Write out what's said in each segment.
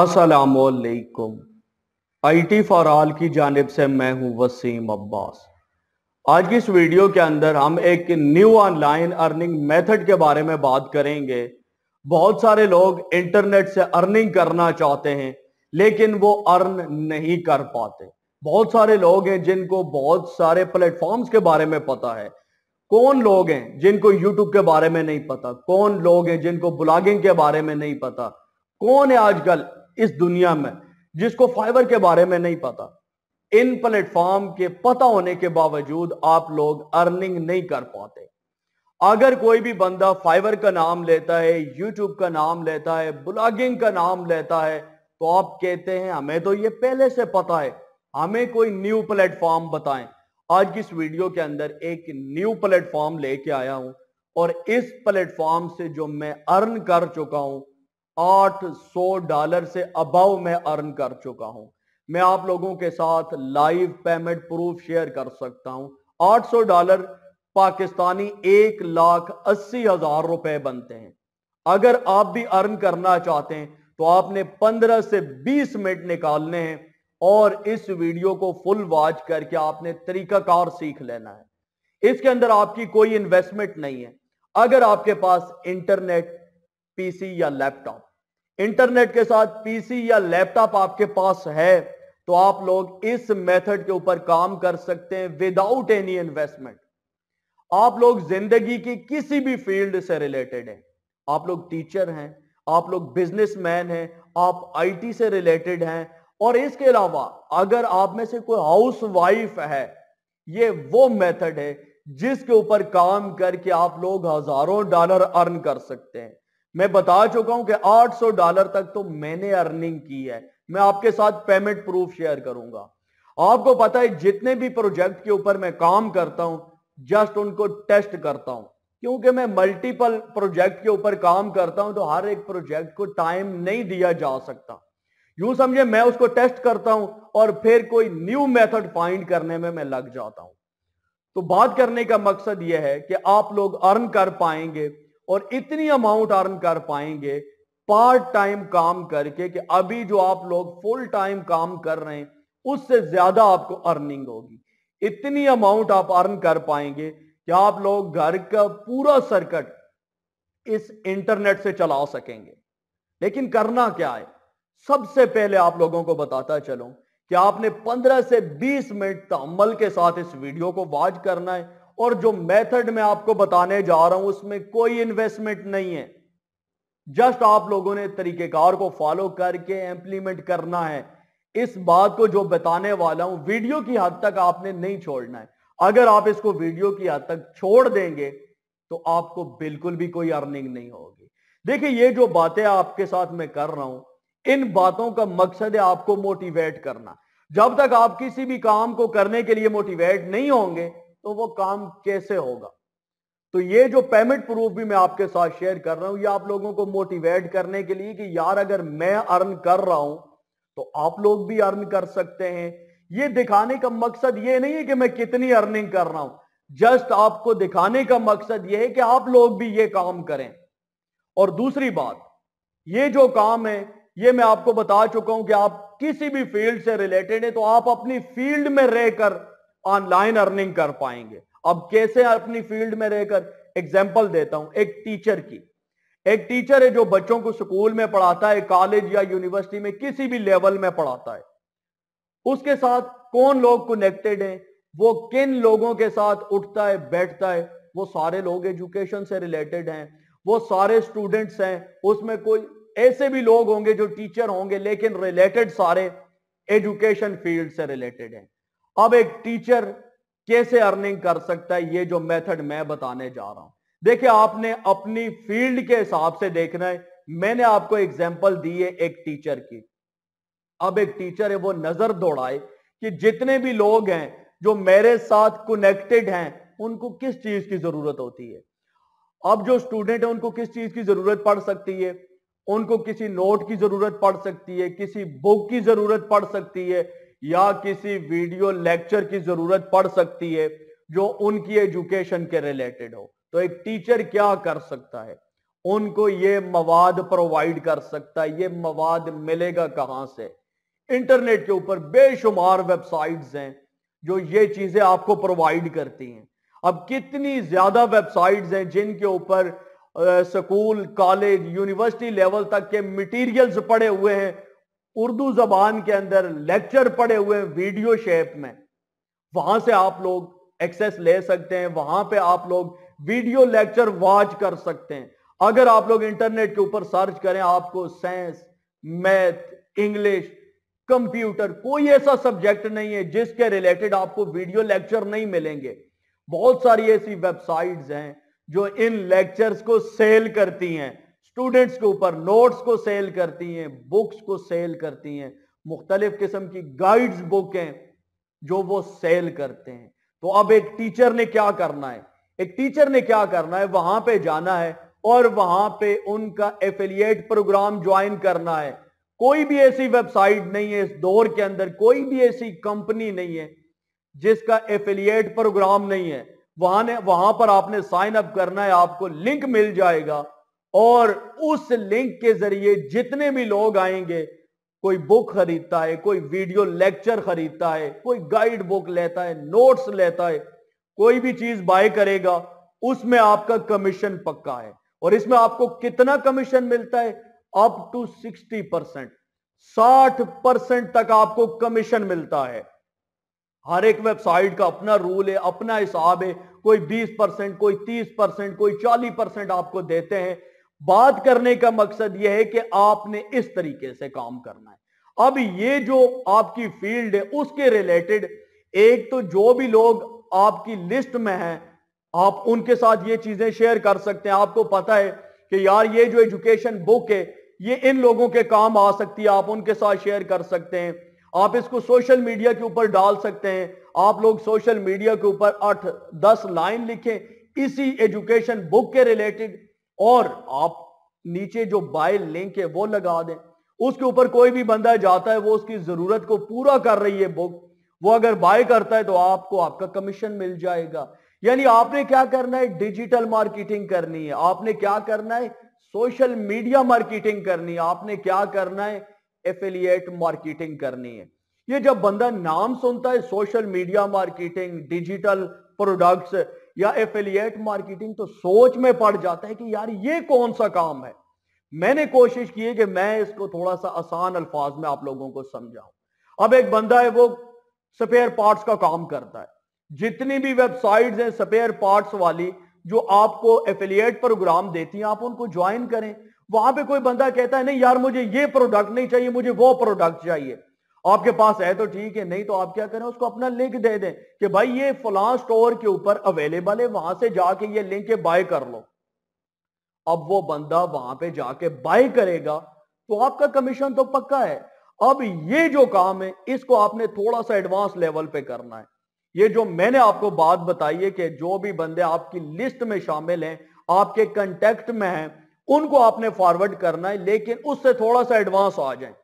असलकुम T for all की जानब से मैं हूं वसीम अब्बास आज की इस वीडियो के अंदर हम एक न्यू ऑनलाइन अर्निंग मेथड के बारे में बात करेंगे बहुत सारे लोग इंटरनेट से अर्निंग करना चाहते हैं लेकिन वो अर्न नहीं कर पाते बहुत सारे लोग हैं जिनको बहुत सारे प्लेटफॉर्म्स के बारे में पता है कौन लोग हैं जिनको यूट्यूब के बारे में नहीं पता कौन लोग हैं जिनको ब्लॉगिंग के बारे में नहीं पता कौन है आजकल इस दुनिया में जिसको फाइबर के बारे में नहीं पता इन प्लेटफॉर्म के पता होने के बावजूद आप लोग अर्निंग नहीं कर पाते अगर कोई भी बंदा फाइबर का नाम लेता है यूट्यूब का नाम लेता है ब्लॉगिंग का नाम लेता है तो आप कहते हैं हमें तो ये पहले से पता है हमें कोई न्यू प्लेटफॉर्म बताएं आज की इस वीडियो के अंदर एक न्यू प्लेटफॉर्म लेके आया हूं और इस प्लेटफॉर्म से जो मैं अर्न कर चुका हूं 800 डॉलर से अबव मैं अर्न कर चुका हूं मैं आप लोगों के साथ लाइव पेमेंट प्रूफ शेयर कर सकता हूं 800 डॉलर पाकिस्तानी एक लाख अस्सी हजार रुपए बनते हैं अगर आप भी अर्न करना चाहते हैं तो आपने 15 से 20 मिनट निकालने हैं और इस वीडियो को फुल वॉच करके आपने तरीकाकार सीख लेना है इसके अंदर आपकी कोई इन्वेस्टमेंट नहीं है अगर आपके पास इंटरनेट पीसी या लैपटॉप इंटरनेट के साथ पीसी या लैपटॉप आपके पास है तो आप लोग इस मेथड के ऊपर काम कर सकते हैं विदाउट एनी इन्वेस्टमेंट आप लोग जिंदगी की किसी भी फील्ड से रिलेटेड हैं आप लोग टीचर हैं आप लोग बिजनेसमैन हैं आप आईटी से रिलेटेड हैं और इसके अलावा अगर आप में से कोई हाउस वाइफ है ये वो मेथड है जिसके ऊपर काम करके आप लोग हजारों डॉलर अर्न कर सकते हैं मैं बता चुका हूं कि 800 डॉलर तक तो मैंने अर्निंग की है मैं आपके साथ पेमेंट प्रूफ शेयर करूंगा आपको पता है जितने भी प्रोजेक्ट के ऊपर मैं काम करता हूं जस्ट उनको टेस्ट करता हूं क्योंकि मैं मल्टीपल प्रोजेक्ट के ऊपर काम करता हूं तो हर एक प्रोजेक्ट को टाइम नहीं दिया जा सकता यूं समझे मैं उसको टेस्ट करता हूं और फिर कोई न्यू मेथड फाइंड करने में मैं लग जाता हूं तो बात करने का मकसद यह है कि आप लोग अर्न कर पाएंगे और इतनी अमाउंट अर्न कर पाएंगे पार्ट टाइम काम करके कि अभी जो आप लोग फुल टाइम काम कर रहे हैं उससे ज्यादा आपको अर्निंग होगी इतनी अमाउंट आप अर्न कर पाएंगे कि आप लोग घर का पूरा सर्कट इस इंटरनेट से चला सकेंगे लेकिन करना क्या है सबसे पहले आप लोगों को बताता चलूं कि आपने 15 से 20 मिनट तमल के साथ इस वीडियो को वॉच करना है और जो मेथड मैं आपको बताने जा रहा हूं उसमें कोई इन्वेस्टमेंट नहीं है जस्ट आप लोगों ने तरीकेकार को फॉलो करके इंप्लीमेंट करना है इस बात को जो बताने वाला हूं वीडियो की हद तक आपने नहीं छोड़ना है अगर आप इसको वीडियो की हद तक छोड़ देंगे तो आपको बिल्कुल भी कोई अर्निंग नहीं होगी देखिए ये जो बातें आपके साथ मैं कर रहा हूं इन बातों का मकसद है आपको मोटिवेट करना जब तक आप किसी भी काम को करने के लिए मोटिवेट नहीं होंगे तो वो काम कैसे होगा तो ये जो पेमेंट प्रूफ भी मैं आपके साथ शेयर कर रहा हूं ये आप लोगों को मोटिवेट करने के लिए कि यार अगर मैं अर्न कर रहा हूं तो आप लोग भी अर्न कर सकते हैं ये दिखाने का मकसद ये नहीं है कि मैं कितनी अर्निंग कर रहा हूं जस्ट आपको दिखाने का मकसद ये है कि आप लोग भी ये काम करें और दूसरी बात ये जो काम है ये मैं आपको बता चुका हूं कि आप किसी भी फील्ड से रिलेटेड है तो आप अपनी फील्ड में रहकर ऑनलाइन अर्निंग कर पाएंगे अब कैसे अपनी फील्ड में रहकर एग्जाम्पल देता हूं एक टीचर की एक टीचर है जो बच्चों को स्कूल में पढ़ाता है कॉलेज या यूनिवर्सिटी में किसी भी लेवल में पढ़ाता है उसके साथ कौन लोग कनेक्टेड हैं वो किन लोगों के साथ उठता है बैठता है वो सारे लोग एजुकेशन से रिलेटेड हैं वो सारे स्टूडेंट्स हैं उसमें कोई ऐसे भी लोग होंगे जो टीचर होंगे लेकिन रिलेटेड सारे एजुकेशन फील्ड से रिलेटेड हैं अब एक टीचर कैसे अर्निंग कर सकता है ये जो मेथड मैं बताने जा रहा हूं देखिए आपने अपनी फील्ड के हिसाब से देखना है मैंने आपको एग्जाम्पल दी है एक टीचर की अब एक टीचर है वो नजर दौड़ाए कि जितने भी लोग हैं जो मेरे साथ कनेक्टेड हैं उनको किस चीज की जरूरत होती है अब जो स्टूडेंट है उनको किस चीज की जरूरत पड़ सकती है उनको किसी नोट की जरूरत पड़ सकती है किसी बुक की जरूरत पड़ सकती है या किसी वीडियो लेक्चर की जरूरत पड़ सकती है जो उनकी एजुकेशन के रिलेटेड हो तो एक टीचर क्या कर सकता है उनको ये मवाद प्रोवाइड कर सकता है ये मवाद मिलेगा कहां से इंटरनेट के ऊपर बेशुमार वेबसाइट्स हैं जो ये चीजें आपको प्रोवाइड करती हैं अब कितनी ज्यादा वेबसाइट्स हैं जिनके ऊपर स्कूल कॉलेज यूनिवर्सिटी लेवल तक के मटेरियल्स पड़े हुए हैं उर्दू जबान के अंदर लेक्चर पड़े हुए वीडियो शेप में वहां से आप लोग एक्सेस ले सकते हैं वहां पे आप लोग वीडियो लेक्चर वॉच कर सकते हैं अगर आप लोग इंटरनेट के ऊपर सर्च करें आपको साइंस मैथ इंग्लिश कंप्यूटर कोई ऐसा सब्जेक्ट नहीं है जिसके रिलेटेड आपको वीडियो लेक्चर नहीं मिलेंगे बहुत सारी ऐसी वेबसाइट्स हैं जो इन लेक्चर्स को सेल करती हैं स्टूडेंट्स के ऊपर नोट्स को सेल करती हैं बुक्स को सेल करती हैं मुख्तलिफ किस्म की गाइड्स बुक हैं जो वो सेल करते हैं तो अब एक टीचर ने क्या करना है एक टीचर ने क्या करना है वहां पे जाना है और वहां पे उनका एफिलियट प्रोग्राम ज्वाइन करना है कोई भी ऐसी वेबसाइट नहीं है इस दौर के अंदर कोई भी ऐसी कंपनी नहीं है जिसका एफिलियट प्रोग्राम नहीं है वहां ने वहां पर आपने साइन अप करना है आपको लिंक मिल जाएगा और उस लिंक के जरिए जितने भी लोग आएंगे कोई बुक खरीदता है कोई वीडियो लेक्चर खरीदता है कोई गाइड बुक लेता है नोट्स लेता है कोई भी चीज बाय करेगा उसमें आपका कमीशन पक्का है और इसमें आपको कितना कमीशन मिलता है अप टू 60 परसेंट साठ परसेंट तक आपको कमीशन मिलता है हर एक वेबसाइट का अपना रूल है अपना हिसाब है कोई 20 परसेंट कोई 30 परसेंट कोई 40 परसेंट आपको देते हैं बात करने का मकसद यह है कि आपने इस तरीके से काम करना है अब ये जो आपकी फील्ड है उसके रिलेटेड एक तो जो भी लोग आपकी लिस्ट में हैं आप उनके साथ ये चीजें शेयर कर सकते हैं आपको पता है कि यार ये जो एजुकेशन बुक है ये इन लोगों के काम आ सकती है आप उनके साथ शेयर कर सकते हैं आप इसको सोशल मीडिया के ऊपर डाल सकते हैं आप लोग सोशल मीडिया के ऊपर आठ दस लाइन लिखें इसी एजुकेशन बुक के रिलेटेड और आप नीचे जो बाय लिंक है वो लगा दें उसके ऊपर कोई भी बंदा जाता है वो उसकी जरूरत को पूरा कर रही है बुक वो अगर बाय करता है तो आपको आपका कमीशन मिल जाएगा यानी आपने क्या करना है डिजिटल मार्केटिंग करनी है आपने क्या करना है सोशल मीडिया मार्केटिंग करनी है आपने क्या करना है एफिलियट मार्केटिंग करनी है ये जब बंदा नाम सुनता है social media marketing digital products या एफिलियट मार्केटिंग तो सोच में पड़ जाता है कि यार ये कौन सा काम है मैंने कोशिश की है कि मैं इसको थोड़ा सा आसान अल्फाज में आप लोगों को समझाऊं अब एक बंदा है वो स्पेयर पार्ट्स का काम करता है जितनी भी वेबसाइट्स हैं स्पेयर पार्ट्स वाली जो आपको एफिलियट प्रोग्राम देती हैं आप उनको ज्वाइन करें वहां पे कोई बंदा कहता है नहीं यार मुझे ये प्रोडक्ट नहीं चाहिए मुझे वो प्रोडक्ट चाहिए आपके पास है तो ठीक है नहीं तो आप क्या करें उसको अपना लिंक दे दें कि भाई ये फलां स्टोर के ऊपर अवेलेबल है वहां से जाके ये लिंक बाय कर लो अब वो बंदा वहां पे जाके बाय करेगा तो आपका कमीशन तो पक्का है अब ये जो काम है इसको आपने थोड़ा सा एडवांस लेवल पे करना है ये जो मैंने आपको बात बताई है कि जो भी बंदे आपकी लिस्ट में शामिल हैं आपके कंटेक्ट में हैं उनको आपने फॉरवर्ड करना है लेकिन उससे थोड़ा सा एडवांस आ जाए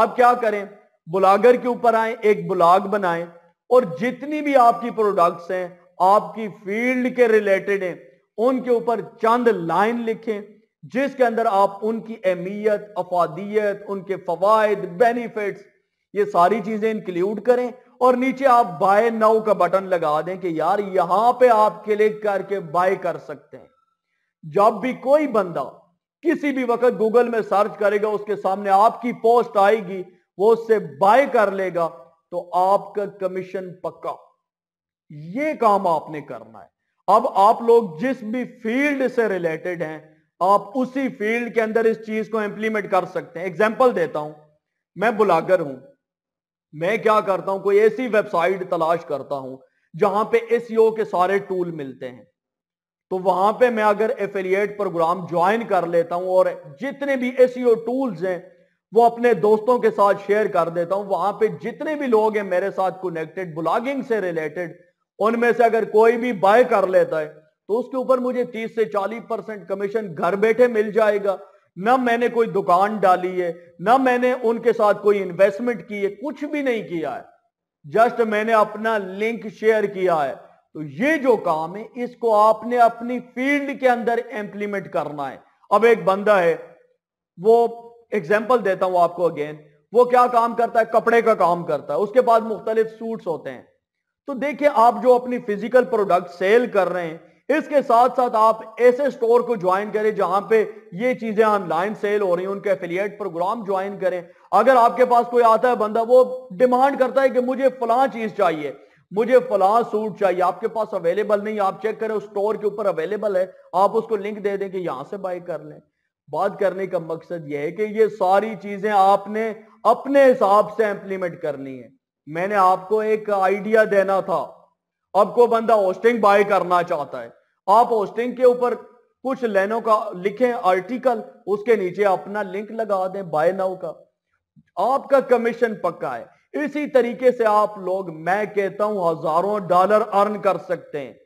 आप क्या करें ब्लागर के ऊपर आए एक ब्लॉग बनाए और जितनी भी आपकी प्रोडक्ट्स हैं आपकी फील्ड के रिलेटेड हैं उनके ऊपर चंद लाइन लिखें जिसके अंदर आप उनकी अहमियत अफादियत उनके फवायद बेनिफिट्स ये सारी चीजें इंक्लूड करें और नीचे आप बाय नाउ का बटन लगा दें कि यार यहां पे आप क्लिक करके बाय कर सकते हैं जब भी कोई बंदा किसी भी वक्त गूगल में सर्च करेगा उसके सामने आपकी पोस्ट आएगी वो उससे बाय कर लेगा तो आपका कमीशन पक्का ये काम आपने करना है अब आप लोग जिस भी फील्ड से रिलेटेड हैं आप उसी फील्ड के अंदर इस चीज को इंप्लीमेंट कर सकते हैं एग्जाम्पल देता हूं मैं बुलागर हूं मैं क्या करता हूं कोई ऐसी वेबसाइट तलाश करता हूं जहां पे एस e के सारे टूल मिलते हैं तो वहां पे मैं अगर एफिलियट प्रोग्राम ज्वाइन कर लेता हूं और जितने भी एसईओ टूल्स e हैं वो अपने दोस्तों के साथ शेयर कर देता हूं वहां पे जितने भी लोग हैं मेरे साथ कनेक्टेड ब्लॉगिंग से रिलेटेड उनमें से अगर कोई भी बाय कर लेता है तो उसके ऊपर मुझे 30 से 40 परसेंट कमीशन घर बैठे मिल जाएगा ना मैंने कोई दुकान डाली है ना मैंने उनके साथ कोई इन्वेस्टमेंट की है कुछ भी नहीं किया है जस्ट मैंने अपना लिंक शेयर किया है तो ये जो काम है इसको आपने अपनी फील्ड के अंदर इंप्लीमेंट करना है अब एक बंदा है वो एग्जाम्पल देता हूं आपको अगेन वो क्या काम करता है कपड़े का काम करता है उसके बाद मुख्तलिफ सूट होते हैं तो देखिए आप जो अपनी फिजिकल प्रोडक्ट सेल कर रहे हैं इसके साथ साथ आप ऐसे स्टोर को ज्वाइन करें जहां पे ये चीजें ऑनलाइन सेल हो रही हैं उनके एफिलियट प्रोग्राम ज्वाइन करें अगर आपके पास कोई आता है बंदा वो डिमांड करता है कि मुझे फला चीज चाहिए मुझे फलां सूट चाहिए आपके पास अवेलेबल नहीं आप चेक करें उस स्टोर के ऊपर अवेलेबल है आप उसको लिंक दे दें कि यहां से बाय कर लें बात करने का मकसद यह है कि ये सारी चीजें आपने अपने हिसाब से इंप्लीमेंट करनी है मैंने आपको एक आइडिया देना था आपको बंदा होस्टिंग बाय करना चाहता है आप होस्टिंग के ऊपर कुछ लेनों का लिखें आर्टिकल उसके नीचे अपना लिंक लगा दें बाय नाउ का आपका कमीशन पक्का है इसी तरीके से आप लोग मैं कहता हूं हजारों डॉलर अर्न कर सकते हैं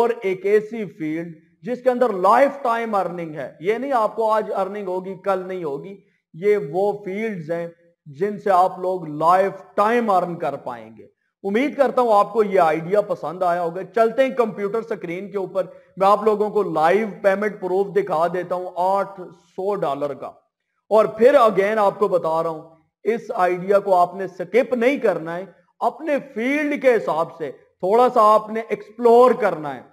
और एक ऐसी फील्ड जिसके अंदर लाइफ टाइम अर्निंग है ये नहीं आपको आज अर्निंग होगी कल नहीं होगी ये वो फील्ड्स हैं जिनसे आप लोग लाइफ टाइम अर्न कर पाएंगे उम्मीद करता हूं आपको ये आइडिया पसंद आया होगा चलते हैं कंप्यूटर स्क्रीन के ऊपर मैं आप लोगों को लाइव पेमेंट प्रूफ दिखा देता हूं 800 डॉलर का और फिर अगेन आपको बता रहा हूं इस आइडिया को आपने स्किप नहीं करना है अपने फील्ड के हिसाब से थोड़ा सा आपने एक्सप्लोर करना है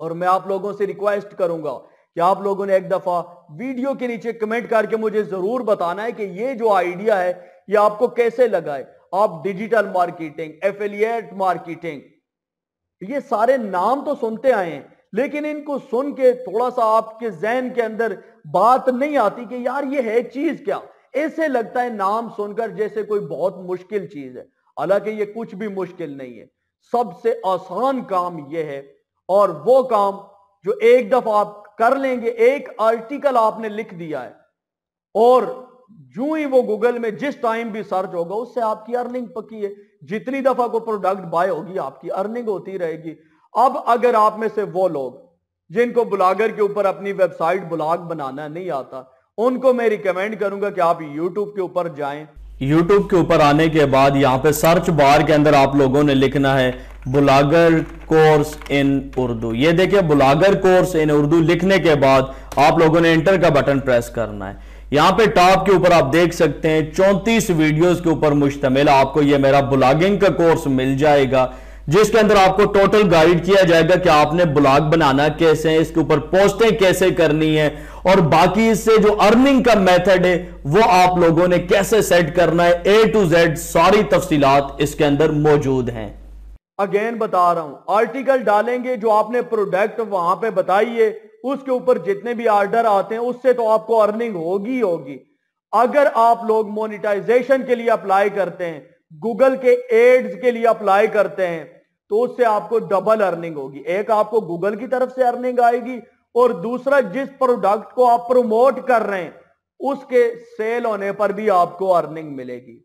और मैं आप लोगों से रिक्वेस्ट करूंगा कि आप लोगों ने एक दफा वीडियो के नीचे कमेंट करके मुझे जरूर बताना है कि ये जो आइडिया है ये आपको कैसे लगा है आप डिजिटल मार्केटिंग एफिलियट मार्केटिंग ये सारे नाम तो सुनते आए हैं लेकिन इनको सुन के थोड़ा सा आपके जहन के अंदर बात नहीं आती कि यार ये है चीज क्या ऐसे लगता है नाम सुनकर जैसे कोई बहुत मुश्किल चीज है हालांकि ये कुछ भी मुश्किल नहीं है सबसे आसान काम यह है और वो काम जो एक दफा आप कर लेंगे एक आर्टिकल आपने लिख दिया है और जू ही वो गूगल में जिस टाइम भी सर्च होगा उससे आपकी अर्निंग पक्की है जितनी दफा को प्रोडक्ट बाय होगी आपकी अर्निंग होती रहेगी अब अगर आप में से वो लोग जिनको ब्लॉगर के ऊपर अपनी वेबसाइट ब्लॉग बनाना नहीं आता उनको मैं रिकमेंड करूंगा कि आप यूट्यूब के ऊपर जाएं यूट्यूब के ऊपर आने के बाद यहां पे सर्च बार के अंदर आप लोगों ने लिखना है बुलागर कोर्स इन उर्दू ये देखिए बुलागर कोर्स इन उर्दू लिखने के बाद आप लोगों ने एंटर का बटन प्रेस करना है यहां पे टॉप के ऊपर आप देख सकते हैं चौंतीस वीडियोस के ऊपर मुश्तमिल आपको ये मेरा ब्लॉगिंग का कोर्स मिल जाएगा जिसके अंदर आपको टोटल गाइड किया जाएगा कि आपने ब्लॉग बनाना कैसे है इसके ऊपर पोस्टें कैसे करनी है और बाकी इससे जो अर्निंग का मेथड है वो आप लोगों ने कैसे सेट करना है ए टू जेड सारी तफसीलात इसके अंदर मौजूद हैं अगेन बता रहा हूं आर्टिकल डालेंगे जो आपने प्रोडक्ट वहां पे बताइए उसके ऊपर जितने भी ऑर्डर आते हैं उससे तो आपको अर्निंग होगी होगी अगर आप लोग मोनिटाइजेशन के लिए अप्लाई करते हैं गूगल के एड्स के लिए अप्लाई करते हैं तो उससे आपको डबल अर्निंग होगी एक आपको गूगल की तरफ से अर्निंग आएगी और दूसरा जिस प्रोडक्ट को आप प्रमोट कर रहे हैं उसके सेल होने पर भी आपको अर्निंग मिलेगी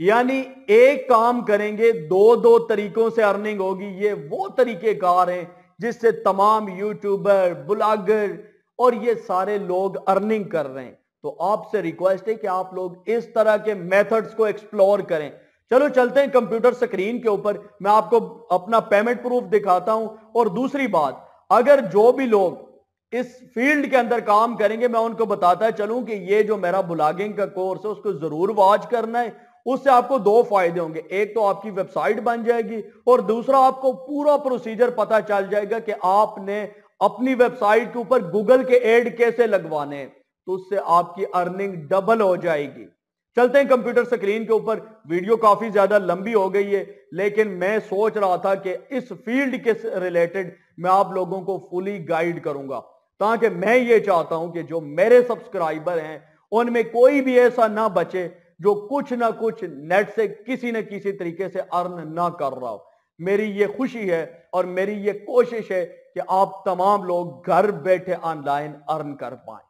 यानी एक काम करेंगे दो दो तरीकों से अर्निंग होगी ये वो तरीके कार हैं जिससे तमाम यूट्यूबर ब्लॉगर और ये सारे लोग अर्निंग कर रहे हैं तो आपसे रिक्वेस्ट है कि आप लोग इस तरह के मेथड्स को एक्सप्लोर करें चलो चलते हैं कंप्यूटर स्क्रीन के ऊपर मैं आपको अपना पेमेंट प्रूफ दिखाता हूं और दूसरी बात अगर जो भी लोग इस फील्ड के अंदर काम करेंगे मैं उनको बताता चलूं कि ये जो मेरा ब्लॉगिंग का कोर्स है उसको जरूर वॉच करना है उससे आपको दो फायदे होंगे एक तो आपकी वेबसाइट बन जाएगी और दूसरा आपको पूरा प्रोसीजर पता चल जाएगा कि आपने अपनी वेबसाइट के ऊपर गूगल के एड कैसे लगवाने तो उससे आपकी अर्निंग डबल हो जाएगी चलते हैं कंप्यूटर स्क्रीन के ऊपर वीडियो काफी ज्यादा लंबी हो गई है लेकिन मैं सोच रहा था कि इस फील्ड के रिलेटेड मैं आप लोगों को फुली गाइड करूंगा ताकि मैं ये चाहता हूं कि जो मेरे सब्सक्राइबर हैं उनमें कोई भी ऐसा ना बचे जो कुछ ना कुछ नेट से किसी न किसी तरीके से अर्न ना कर रहा हो मेरी ये खुशी है और मेरी ये कोशिश है कि आप तमाम लोग घर बैठे ऑनलाइन अर्न कर पाए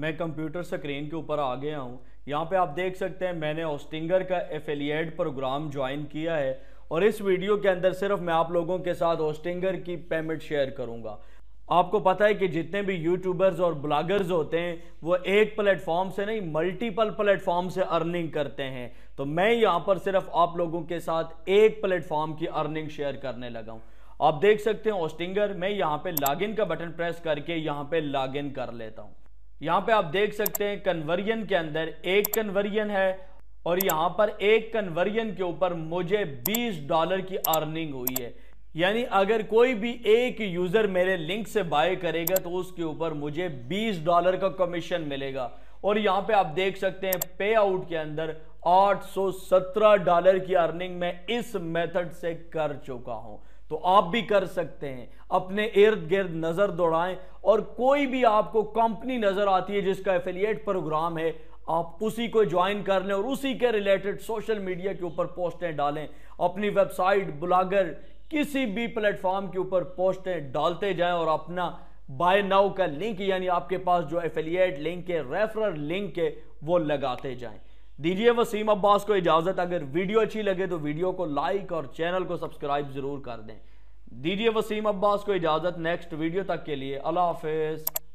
मैं कंप्यूटर स्क्रीन के ऊपर आ गया हूँ यहाँ पे आप देख सकते हैं मैंने ऑस्टिंगर का एफिलियड प्रोग्राम ज्वाइन किया है और इस वीडियो के अंदर सिर्फ मैं आप लोगों के साथ ऑस्टिंगर की पेमेंट शेयर करूँगा आपको पता है कि जितने भी यूट्यूबर्स और ब्लॉगर्स होते हैं वो एक प्लेटफॉर्म से नहीं मल्टीपल प्लेटफॉर्म से अर्निंग करते हैं तो मैं यहाँ पर सिर्फ आप लोगों के साथ एक प्लेटफॉर्म की अर्निंग शेयर करने लगा हूँ आप देख सकते हैं ऑस्टिंगर मैं यहाँ पे लॉगिन का बटन प्रेस करके यहाँ पे लॉगिन कर लेता हूँ यहां पे आप देख सकते हैं कन्वर्जन के अंदर एक कन्वर्जन है और यहां पर एक कन्वर्जन के ऊपर मुझे 20 डॉलर की अर्निंग हुई है यानी अगर कोई भी एक यूजर मेरे लिंक से बाय करेगा तो उसके ऊपर मुझे 20 डॉलर का कमीशन मिलेगा और यहां पे आप देख सकते हैं पे आउट के अंदर 817 डॉलर की अर्निंग मैं इस मेथड से कर चुका हूं तो आप भी कर सकते हैं अपने इर्द गिर्द नज़र दौड़ाएं और कोई भी आपको कंपनी नज़र आती है जिसका एफिलियट प्रोग्राम है आप उसी को ज्वाइन कर लें और उसी के रिलेटेड सोशल मीडिया के ऊपर पोस्टें डालें अपनी वेबसाइट ब्लॉगर किसी भी प्लेटफॉर्म के ऊपर पोस्टें डालते जाएं और अपना बाय नाउ का लिंक यानी आपके पास जो एफिलियट लिंक है रेफरल लिंक है वो लगाते जाएं दीजिए वसीम अब्बास को इजाजत अगर वीडियो अच्छी लगे तो वीडियो को लाइक और चैनल को सब्सक्राइब जरूर कर दें दीजिए वसीम अब्बास को इजाजत नेक्स्ट वीडियो तक के लिए अल्लाह हाफिज़